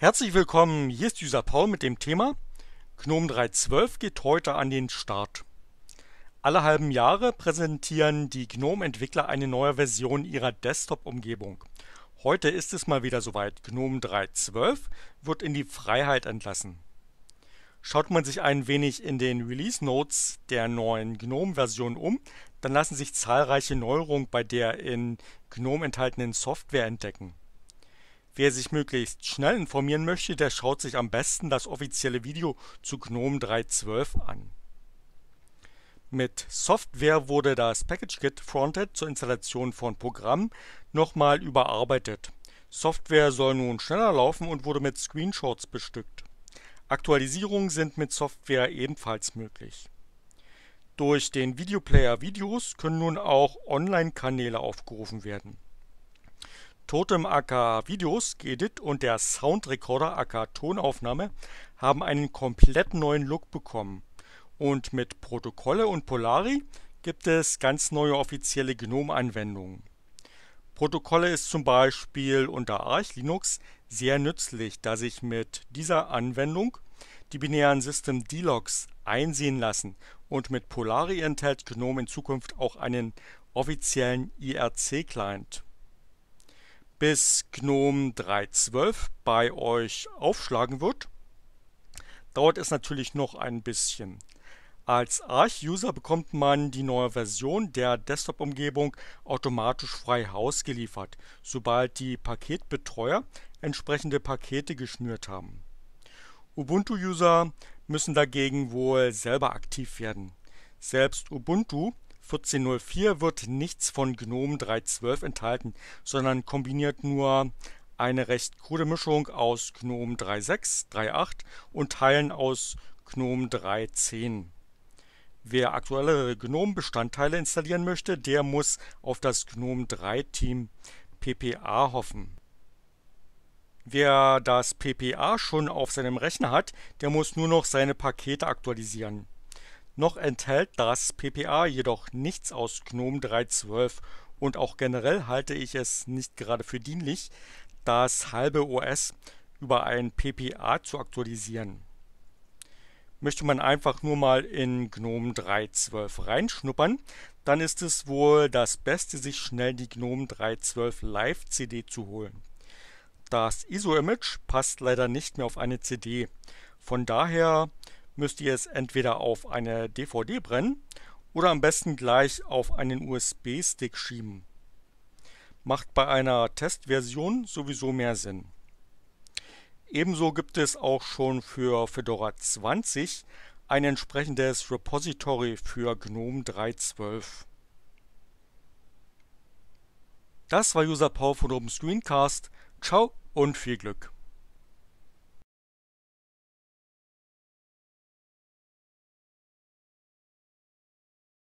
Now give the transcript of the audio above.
Herzlich willkommen, hier ist User Paul mit dem Thema GNOME 3.12 geht heute an den Start. Alle halben Jahre präsentieren die GNOME-Entwickler eine neue Version ihrer Desktop-Umgebung. Heute ist es mal wieder soweit. GNOME 3.12 wird in die Freiheit entlassen. Schaut man sich ein wenig in den Release Notes der neuen GNOME-Version um, dann lassen sich zahlreiche Neuerungen bei der in GNOME enthaltenen Software entdecken. Wer sich möglichst schnell informieren möchte, der schaut sich am besten das offizielle Video zu GNOME 3.12 an. Mit Software wurde das package PackageKit Frontend zur Installation von Programmen nochmal überarbeitet. Software soll nun schneller laufen und wurde mit Screenshots bestückt. Aktualisierungen sind mit Software ebenfalls möglich. Durch den Videoplayer Videos können nun auch Online-Kanäle aufgerufen werden. Totem AK Videos, Gedit und der Soundrecorder AK Tonaufnahme haben einen komplett neuen Look bekommen. Und mit Protokolle und Polari gibt es ganz neue offizielle GNOME-Anwendungen. Protokolle ist zum Beispiel unter Arch Linux sehr nützlich, da sich mit dieser Anwendung die binären System D-Logs einsehen lassen und mit Polari enthält GNOME in Zukunft auch einen offiziellen IRC-Client bis GNOME 3.12 bei euch aufschlagen wird. Dauert es natürlich noch ein bisschen. Als Arch-User bekommt man die neue Version der Desktop-Umgebung automatisch frei Haus geliefert, sobald die Paketbetreuer entsprechende Pakete geschnürt haben. Ubuntu-User müssen dagegen wohl selber aktiv werden. Selbst Ubuntu 14.04 wird nichts von GNOME 3.12 enthalten, sondern kombiniert nur eine recht krude Mischung aus GNOME 3.6, 3.8 und Teilen aus GNOME 3.10. Wer aktuellere GNOME-Bestandteile installieren möchte, der muss auf das GNOME 3-Team PPA hoffen. Wer das PPA schon auf seinem Rechner hat, der muss nur noch seine Pakete aktualisieren. Noch enthält das PPA jedoch nichts aus GNOME 3.12 und auch generell halte ich es nicht gerade für dienlich, das halbe OS über ein PPA zu aktualisieren. Möchte man einfach nur mal in GNOME 3.12 reinschnuppern, dann ist es wohl das Beste, sich schnell die GNOME 3.12 Live CD zu holen. Das ISO-Image passt leider nicht mehr auf eine CD. Von daher müsst ihr es entweder auf eine DVD brennen oder am besten gleich auf einen USB-Stick schieben. Macht bei einer Testversion sowieso mehr Sinn. Ebenso gibt es auch schon für Fedora 20 ein entsprechendes Repository für GNOME 3.12. Das war UserPower von Open Screencast. Ciao und viel Glück!